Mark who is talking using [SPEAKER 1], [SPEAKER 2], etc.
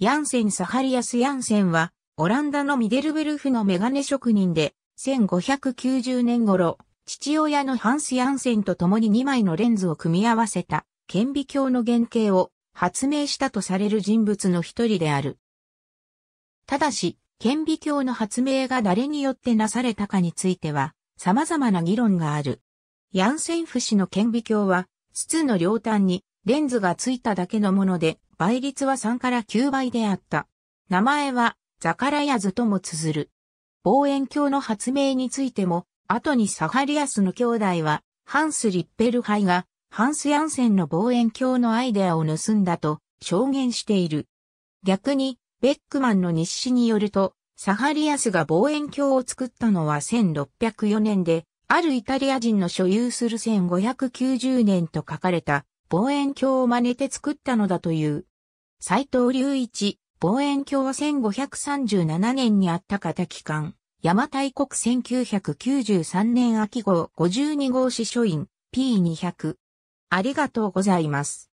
[SPEAKER 1] ヤンセン・サハリアス・ヤンセンは、オランダのミデルブルフのメガネ職人で、1590年頃、父親のハンス・ヤンセンと共に2枚のレンズを組み合わせた、顕微鏡の原型を発明したとされる人物の一人である。ただし、顕微鏡の発明が誰によってなされたかについては、様々な議論がある。ヤンセンフ氏の顕微鏡は、筒の両端にレンズがついただけのもので、倍率は3から9倍であった。名前は、ザカラヤズとも綴る。望遠鏡の発明についても、後にサハリアスの兄弟は、ハンス・リッペルハイが、ハンス・ヤンセンの望遠鏡のアイデアを盗んだと証言している。逆に、ベックマンの日誌によると、サハリアスが望遠鏡を作ったのは1604年で、あるイタリア人の所有する1590年と書かれた望遠鏡を真似て作ったのだという。斎藤隆一、望遠鏡は1537年にあった型機関、邪馬台国1993年秋号52号司書院 P200。
[SPEAKER 2] ありがとうございます。